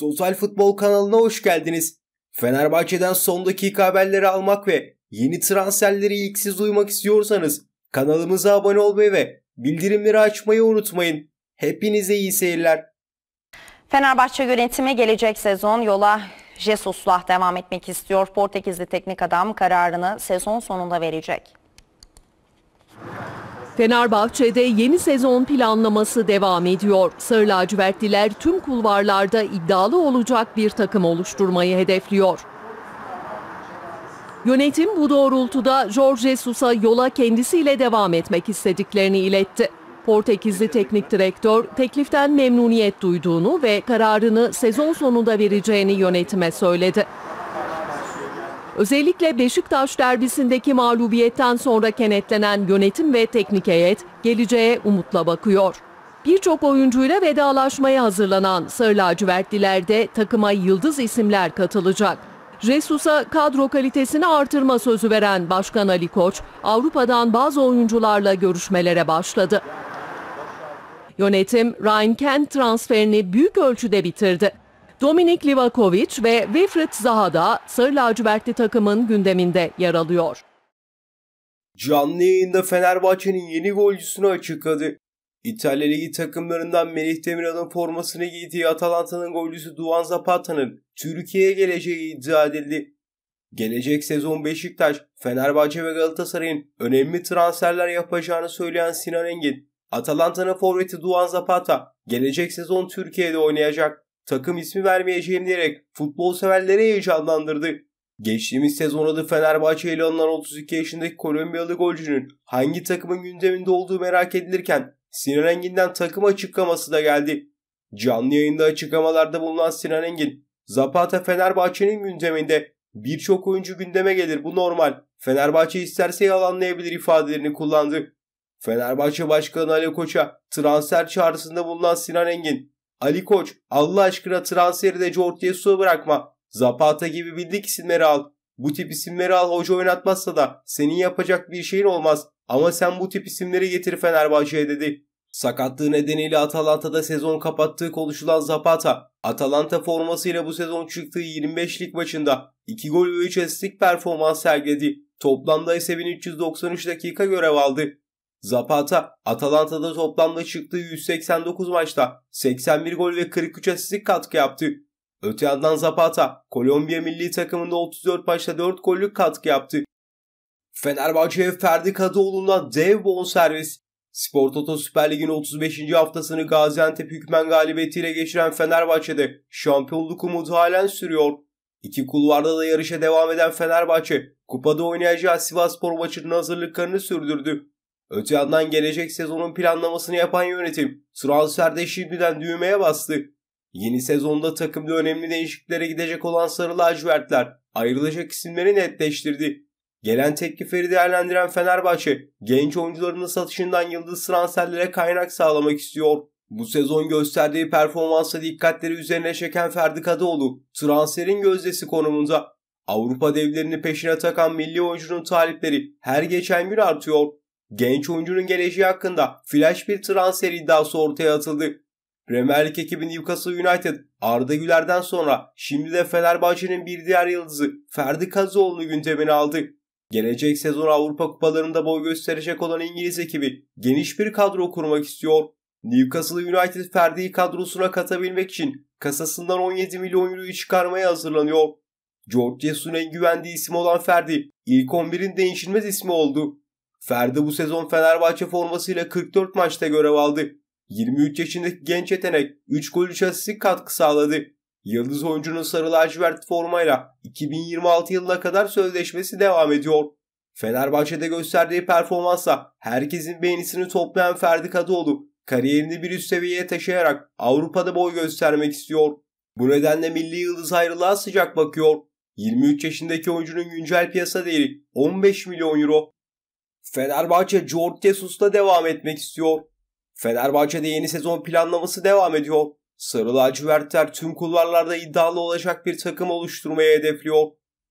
Total Futbol kanalına hoş geldiniz. Fenerbahçe'den son dakika haberleri almak ve yeni transferleri ilk siz duymak istiyorsanız kanalımıza abone olmayı ve bildirimleri açmayı unutmayın. Hepinize iyi seyirler. Fenerbahçe yönetimi gelecek sezon yola Jesus'la devam etmek istiyor. Portekizli teknik adam kararını sezon sonunda verecek. Fenerbahçe'de yeni sezon planlaması devam ediyor. Sarı lacivertliler tüm kulvarlarda iddialı olacak bir takım oluşturmayı hedefliyor. Yönetim bu doğrultuda Jorge Jesus'a yola kendisiyle devam etmek istediklerini iletti. Portekizli teknik direktör tekliften memnuniyet duyduğunu ve kararını sezon sonunda vereceğini yönetime söyledi. Özellikle Beşiktaş derbisindeki mağlubiyetten sonra kenetlenen yönetim ve teknik heyet geleceğe umutla bakıyor. Birçok oyuncuyla vedalaşmaya hazırlanan Sarı Lacivertliler de takıma yıldız isimler katılacak. Resus'a kadro kalitesini artırma sözü veren Başkan Ali Koç, Avrupa'dan bazı oyuncularla görüşmelere başladı. Yönetim Ryan Kent transferini büyük ölçüde bitirdi. Dominik Livakovic ve Wilfried Zaha da Sarı Lacivertli takımın gündeminde yer alıyor. Canlı yayında Fenerbahçe'nin yeni golcüsünü açıkladı. İtalya Ligi takımlarından Melih Demiral'ın formasını giydiği Atalanta'nın golcüsü Duan Zapata'nın Türkiye'ye geleceği iddia edildi. Gelecek sezon Beşiktaş, Fenerbahçe ve Galatasaray'ın önemli transferler yapacağını söyleyen Sinan Engin, Atalanta'nın forveti Duan Zapata gelecek sezon Türkiye'de oynayacak takım ismi vermeyeceğim diyerek futbol severleri heyecanlandırdı. Geçtiğimiz sezon adı Fenerbahçe ile alınan 32 yaşındaki Kolombiyalı golcünün hangi takımın gündeminde olduğu merak edilirken Sinan Engin'den takım açıklaması da geldi. Canlı yayında açıklamalarda bulunan Sinan Engin, Zapata Fenerbahçe'nin gündeminde birçok oyuncu gündeme gelir bu normal. Fenerbahçe isterse yalanlayabilir ifadelerini kullandı. Fenerbahçe Başkanı Ali Koç'a transfer çağrısında bulunan Sinan Engin, Ali Koç Allah aşkına transferi de su bırakma. Zapata gibi bildik isimleri al. Bu tip isimleri al hoca oynatmazsa da senin yapacak bir şeyin olmaz. Ama sen bu tip isimleri getir Fenerbahçe'ye dedi. Sakatlığı nedeniyle Atalanta'da sezon kapattığı konuşulan Zapata, Atalanta formasıyla bu sezon çıktığı 25'lik maçında 2 gol ve 3 asistlik performans sergiledi. Toplamda ise 1393 dakika görev aldı. Zapata Atalanta'da toplamda çıktığı 189 maçta 81 gol ve 43 asistlik katkı yaptı. Öte yandan Zapata Kolombiya milli takımında 34 maçta 4 gollük katkı yaptı. Fenerbahçe'ye Ferdi Kadıoğlu'na dev bonservis. Spor Toto Süper Lig'in 35. haftasını Gaziantep hükmen galibiyetiyle geçiren Fenerbahçe'de şampiyonluk umudu halen sürüyor. İki kulvarda da yarışa devam eden Fenerbahçe, kupada oynayacağı Sivas Spor maçının hazırlıklarını sürdürdü. Öte yandan gelecek sezonun planlamasını yapan yönetim transferde şimdiden düğmeye bastı. Yeni sezonda takımda önemli değişikliklere gidecek olan Sarı Lacivertler ayrılacak isimleri netleştirdi. Gelen teklifleri değerlendiren Fenerbahçe, genç oyuncularının satışından yıldız transferlere kaynak sağlamak istiyor. Bu sezon gösterdiği performansa dikkatleri üzerine çeken Ferdi Kadıoğlu, transferin gözdesi konumunda. Avrupa devlerini peşine takan milli oyuncunun talipleri her geçen gün artıyor. Genç oyuncunun geleceği hakkında flash bir transfer iddiası ortaya atıldı. Premier Lig ekibi Newcastle United Arda Güler'den sonra şimdi de Fenerbahçe'nin bir diğer yıldızı Ferdi Kazıoğlu'nu gündemine aldı. Gelecek sezon Avrupa kupalarında boy gösterecek olan İngiliz ekibi geniş bir kadro kurmak istiyor. Newcastle United Ferdi'yi kadrosuna katabilmek için kasasından 17 milyon euroyu çıkarmaya hazırlanıyor. George Jesus'un en güvendiği isim olan Ferdi ilk 11'in değişilmez ismi oldu. Ferdi bu sezon Fenerbahçe formasıyla 44 maçta görev aldı. 23 yaşındaki genç yetenek 3 gol 3 asistlik katkı sağladı. Yıldız oyuncunun sarı lacivert formayla 2026 yılına kadar sözleşmesi devam ediyor. Fenerbahçe'de gösterdiği performansa herkesin beğenisini toplayan Ferdi Kadıoğlu kariyerini bir üst seviyeye taşıyarak Avrupa'da boy göstermek istiyor. Bu nedenle milli yıldız ayrılığa sıcak bakıyor. 23 yaşındaki oyuncunun güncel piyasa değeri 15 milyon euro. Fenerbahçe George Jesus'la devam etmek istiyor. Fenerbahçe'de yeni sezon planlaması devam ediyor. Sarı lacivertler tüm kulvarlarda iddialı olacak bir takım oluşturmaya hedefliyor.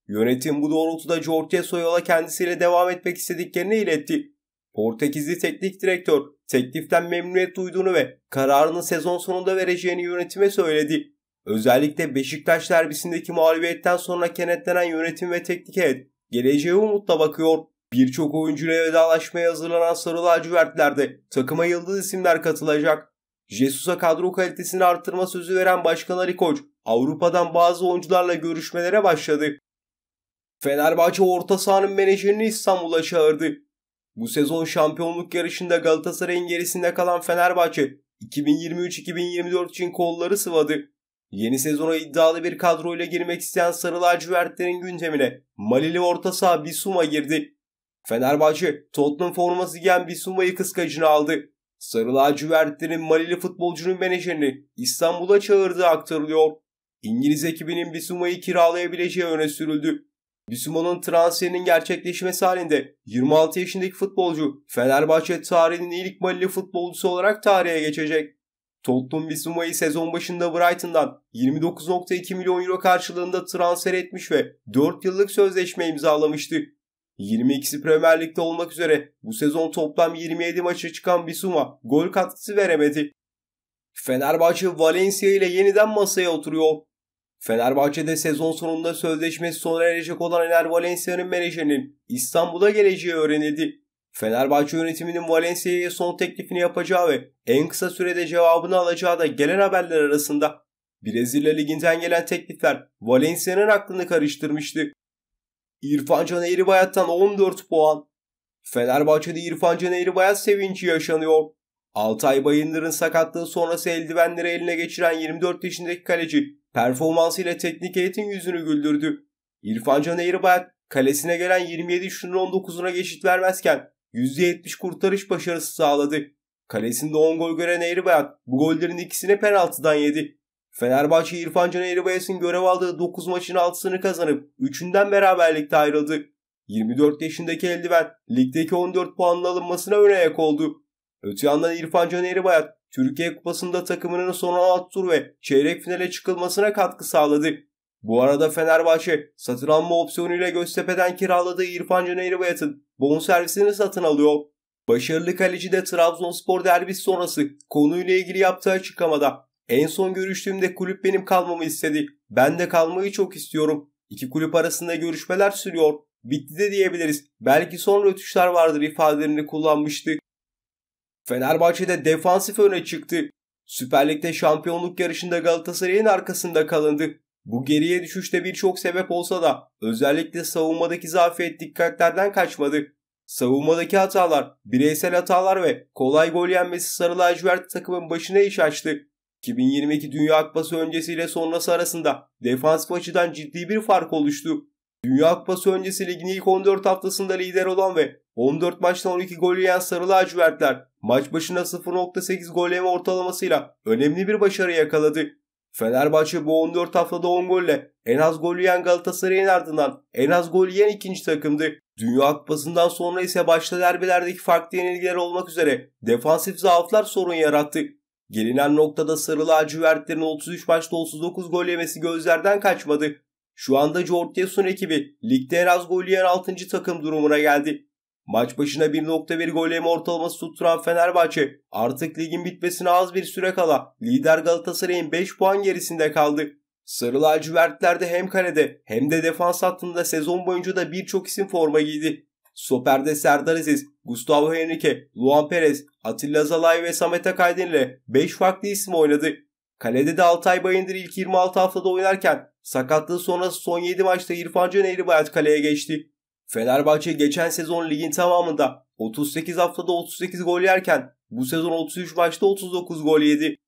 Yönetim bu doğrultuda Jorge Soyol'a kendisiyle devam etmek istediklerini iletti. Portekizli teknik direktör tekliften memnuniyet duyduğunu ve kararını sezon sonunda vereceğini yönetime söyledi. Özellikle Beşiktaş derbisindeki mağlubiyetten sonra kenetlenen yönetim ve teknik heyet geleceğe umutla bakıyor. Birçok oyuncuya vedalaşmaya hazırlanan Sarı lacivertlerde takıma yıldız isimler katılacak. Jesus'a kadro kalitesini artırma sözü veren Başkan Ali Koç, Avrupa'dan bazı oyuncularla görüşmelere başladı. Fenerbahçe orta sahanın menajerini İstanbul'a çağırdı. Bu sezon şampiyonluk yarışında Galatasaray'ın gerisinde kalan Fenerbahçe, 2023-2024 için kolları sıvadı. Yeni sezona iddialı bir kadroyla girmek isteyen Sarı Lacivertlerin gündemine Malili orta saha Bisuma girdi. Fenerbahçe Tottenham forması giyen Bissouma'yı kıskacını aldı. Sarı lacivertlerin Malili futbolcunun menajerini İstanbul'a çağırdığı aktarılıyor. İngiliz ekibinin Bissouma'yı kiralayabileceği öne sürüldü. Bissouma'nın transferinin gerçekleşmesi halinde 26 yaşındaki futbolcu Fenerbahçe tarihinin ilk Malili futbolcusu olarak tarihe geçecek. Tottenham Bissouma'yı sezon başında Brighton'dan 29.2 milyon euro karşılığında transfer etmiş ve 4 yıllık sözleşme imzalamıştı. 22'si Premier Lig'de olmak üzere bu sezon toplam 27 maça çıkan Bisuma gol katkısı veremedi. Fenerbahçe Valencia ile yeniden masaya oturuyor. Fenerbahçe'de sezon sonunda sözleşmesi sona erecek olan Ener Valencia'nın menajerinin İstanbul'a geleceği öğrenildi. Fenerbahçe yönetiminin Valencia'ya son teklifini yapacağı ve en kısa sürede cevabını alacağı da gelen haberler arasında. Brezilya Ligi'nden gelen teklifler Valencia'nın aklını karıştırmıştı. İrfan Can Eğribayat'tan 14 puan. Fenerbahçe'de İrfan Can Eğribayat sevinci yaşanıyor. Altay Bayındır'ın sakatlığı sonrası eldivenleri eline geçiren 24 yaşındaki kaleci performansıyla teknik heyetin yüzünü güldürdü. İrfan Can Eğribayat kalesine gelen 27 şunun 19'una geçit vermezken %70 kurtarış başarısı sağladı. Kalesinde 10 gol gören Eğribayat bu gollerin ikisini penaltıdan yedi. Fenerbahçe İrfan Can Eribayas'ın görev aldığı 9 maçın 6'sını kazanıp 3'ünden beraberlikte ayrıldı. 24 yaşındaki eldiven ligdeki 14 puanın alınmasına ön ayak oldu. Öte yandan İrfan Can Eribayat Türkiye Kupası'nda takımının son 16 tur ve çeyrek finale çıkılmasına katkı sağladı. Bu arada Fenerbahçe satın alma opsiyonuyla Göztepe'den kiraladığı İrfan Can Eribayat'ın bonservisini satın alıyor. Başarılı kaleci de Trabzonspor derbisi sonrası konuyla ilgili yaptığı açıklamada en son görüştüğümde kulüp benim kalmamı istedi. Ben de kalmayı çok istiyorum. İki kulüp arasında görüşmeler sürüyor. Bitti de diyebiliriz. Belki sonra ötüşler vardır ifadelerini kullanmıştı. Fenerbahçe'de defansif öne çıktı. Süper Lig'de şampiyonluk yarışında Galatasaray'ın arkasında kalındı. Bu geriye düşüşte birçok sebep olsa da özellikle savunmadaki zafiyet dikkatlerden kaçmadı. Savunmadaki hatalar, bireysel hatalar ve kolay gol yenmesi Sarı Lacivert takımın başına iş açtı. 2022 Dünya Kupası öncesiyle sonrası arasında defansif açıdan ciddi bir fark oluştu. Dünya Kupası öncesi ligin ilk 14 haftasında lider olan ve 14 maçta 12 gol yiyen Sarı Lacivertler maç başına 0.8 gol yeme ortalamasıyla önemli bir başarı yakaladı. Fenerbahçe bu 14 haftada 10 golle en az gol yiyen Galatasaray'ın ardından en az gol yiyen ikinci takımdı. Dünya Kupası'ndan sonra ise başta derbilerdeki farklı yenilgiler olmak üzere defansif zaaflar sorun yarattı. Gelinen noktada sarı lacivertlerin 33 maçta 39 gol yemesi gözlerden kaçmadı. Şu anda Jortyesun ekibi ligde en az gol yiyen 6. takım durumuna geldi. Maç başına 1.1 gol yeme ortalaması tutturan Fenerbahçe artık ligin bitmesine az bir süre kala lider Galatasaray'ın 5 puan gerisinde kaldı. Sarı lacivertlerde hem kalede hem de defans hattında sezon boyunca da birçok isim forma giydi. Soperde Serdar Aziz, Gustavo Henrique, Luan Perez, Atilla Zalay ve Samet Akaydın ile 5 farklı isim oynadı. Kalede de Altay Bayındır ilk 26 haftada oynarken sakatlığı sonrası son 7 maçta İrfan Can Eğribayat kaleye geçti. Fenerbahçe geçen sezon ligin tamamında 38 haftada 38 gol yerken bu sezon 33 maçta 39 gol yedi.